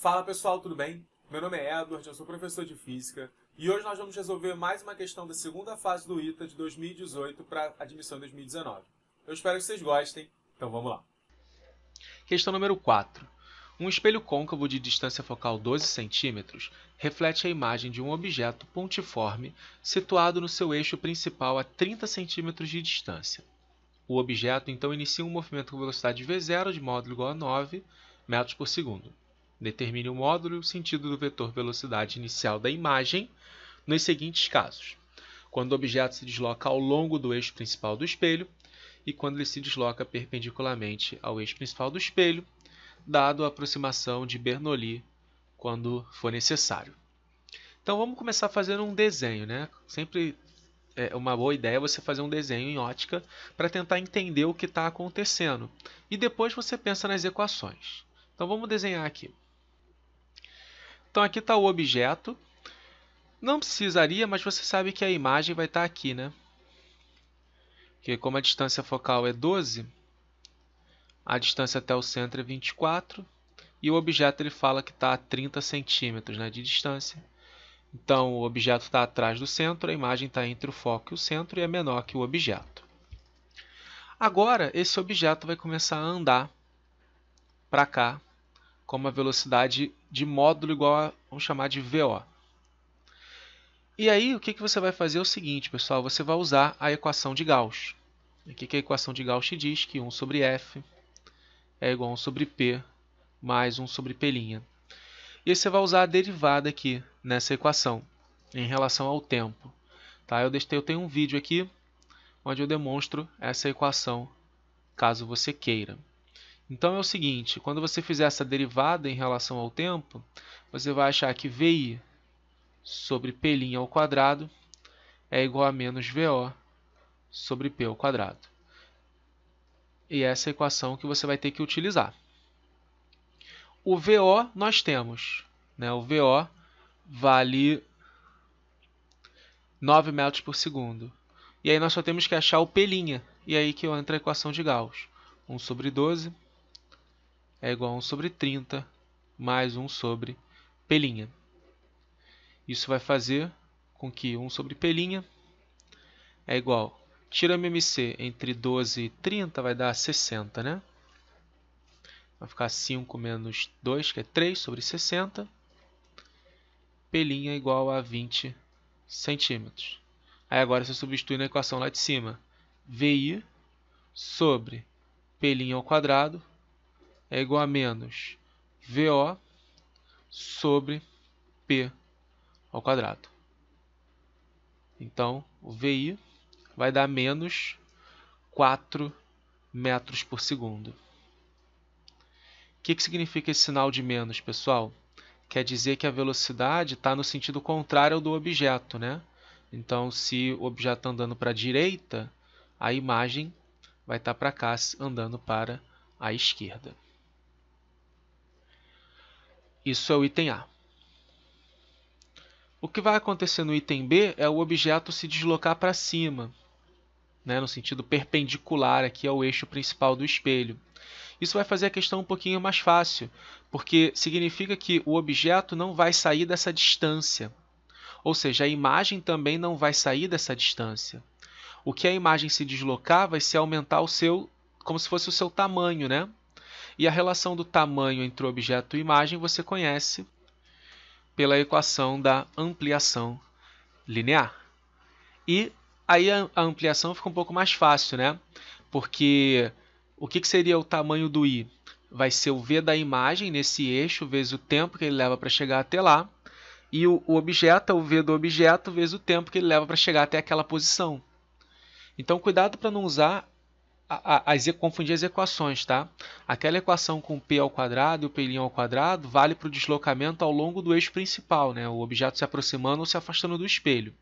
Fala pessoal, tudo bem? Meu nome é Edward, eu sou professor de Física e hoje nós vamos resolver mais uma questão da segunda fase do ITA de 2018 para admissão em 2019. Eu espero que vocês gostem, então vamos lá. Questão número 4. Um espelho côncavo de distância focal 12 cm reflete a imagem de um objeto pontiforme situado no seu eixo principal a 30 cm de distância. O objeto então inicia um movimento com velocidade v0 de módulo igual a 9 metros por segundo Determine o módulo e o sentido do vetor velocidade inicial da imagem nos seguintes casos: quando o objeto se desloca ao longo do eixo principal do espelho e quando ele se desloca perpendicularmente ao eixo principal do espelho, dado a aproximação de Bernoulli quando for necessário. Então vamos começar fazendo um desenho, né? Sempre é uma boa ideia você fazer um desenho em ótica para tentar entender o que está acontecendo. E depois você pensa nas equações. Então vamos desenhar aqui. Então aqui está o objeto. Não precisaria, mas você sabe que a imagem vai estar tá aqui, né? Porque como a distância focal é 12, a distância até o centro é 24 e o objeto ele fala que está a 30 centímetros né, de distância. Então o objeto está atrás do centro, a imagem está entre o foco e o centro e é menor que o objeto. Agora esse objeto vai começar a andar para cá com uma velocidade de módulo igual a, vamos chamar de VO. E aí, o que, que você vai fazer é o seguinte, pessoal, você vai usar a equação de Gauss. O que, que a equação de Gauss te diz? Que 1 sobre F é igual a 1 sobre P mais 1 sobre P'. E aí você vai usar a derivada aqui nessa equação, em relação ao tempo. Tá? Eu, deixei, eu tenho um vídeo aqui onde eu demonstro essa equação, caso você queira. Então é o seguinte, quando você fizer essa derivada em relação ao tempo, você vai achar que VI sobre P' ao quadrado é igual a menos VO sobre P ao quadrado. E é essa é a equação que você vai ter que utilizar. O VO nós temos, né? o VO vale 9 metros por segundo. E aí nós só temos que achar o P', e aí que entra a equação de Gauss. 1 sobre 12 é igual a 1 sobre 30 mais 1 sobre pelinha. Isso vai fazer com que 1 sobre pelinha é igual. Tira MMC entre 12 e 30 vai dar 60, né? Vai ficar 5 menos 2, que é 3 sobre 60. Pelinha é igual a 20 centímetros. Aí agora você substitui na equação lá de cima. VI sobre pelinha ao quadrado é igual a menos VO sobre P ao quadrado. Então, o VI vai dar menos 4 metros por segundo. O que, que significa esse sinal de menos, pessoal? Quer dizer que a velocidade está no sentido contrário do objeto, né? Então, se o objeto está andando para a direita, a imagem vai estar tá para cá andando para a esquerda. Isso é o item A. O que vai acontecer no item B é o objeto se deslocar para cima, né, no sentido perpendicular aqui ao eixo principal do espelho. Isso vai fazer a questão um pouquinho mais fácil, porque significa que o objeto não vai sair dessa distância. Ou seja, a imagem também não vai sair dessa distância. O que a imagem se deslocar vai se aumentar o seu, como se fosse o seu tamanho, né? E a relação do tamanho entre o objeto e imagem você conhece pela equação da ampliação linear. E aí a ampliação fica um pouco mais fácil, né? Porque o que, seria o tamanho do i? Vai ser o v da imagem nesse eixo vezes o tempo que ele leva para chegar até lá. E o, o objeto é o v do objeto vezes o tempo que ele leva para chegar até aquela posição. Então, cuidado para não usar a, a, a confundir as equações, tá? Aquela equação com p ao quadrado e o p' ao quadrado vale para o deslocamento ao longo do eixo principal, né? O objeto se aproximando ou se afastando do espelho.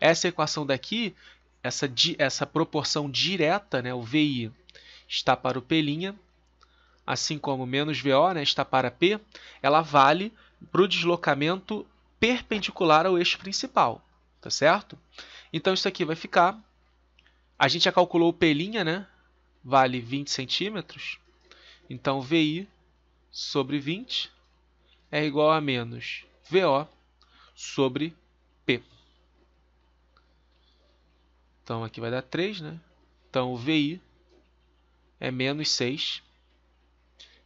Essa equação daqui, essa, essa proporção direta, né? O VI está para o p', assim como menos VO né? está para p, ela vale para o deslocamento perpendicular ao eixo principal, tá certo? Então isso aqui vai ficar a gente já calculou o P', né? vale 20 centímetros, então VI sobre 20 é igual a menos VO sobre P. Então aqui vai dar 3, né? Então VI é menos 6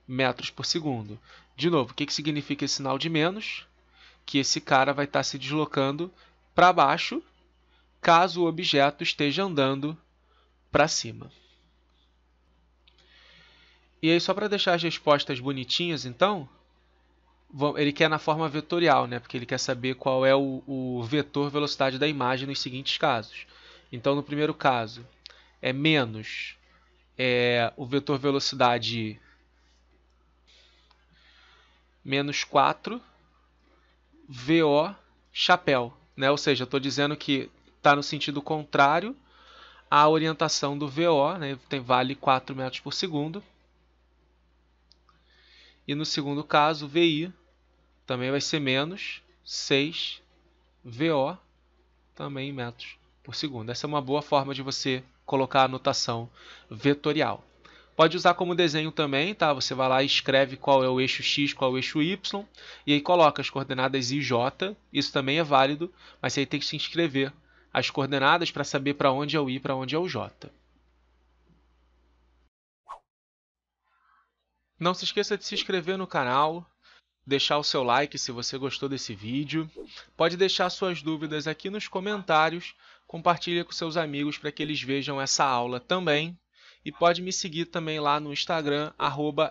metros por segundo. De novo, o que, que significa esse sinal de menos? Que esse cara vai estar tá se deslocando para baixo caso o objeto esteja andando para cima. E aí, só para deixar as respostas bonitinhas, então, ele quer na forma vetorial, né? porque ele quer saber qual é o, o vetor velocidade da imagem nos seguintes casos. Então, no primeiro caso, é menos é, o vetor velocidade menos 4 VO chapéu. Né? Ou seja, estou dizendo que está no sentido contrário à orientação do VO, né? Tem, vale 4 metros por segundo. E no segundo caso, VI também vai ser menos 6 VO também em metros por segundo. Essa é uma boa forma de você colocar a notação vetorial. Pode usar como desenho também, tá? Você vai lá e escreve qual é o eixo x, qual é o eixo y, e aí coloca as coordenadas i e j. Isso também é válido, mas aí tem que se inscrever as coordenadas para saber para onde é o i, para onde é o j. Não se esqueça de se inscrever no canal, deixar o seu like se você gostou desse vídeo. Pode deixar suas dúvidas aqui nos comentários, compartilhe com seus amigos para que eles vejam essa aula também. E pode me seguir também lá no Instagram, arroba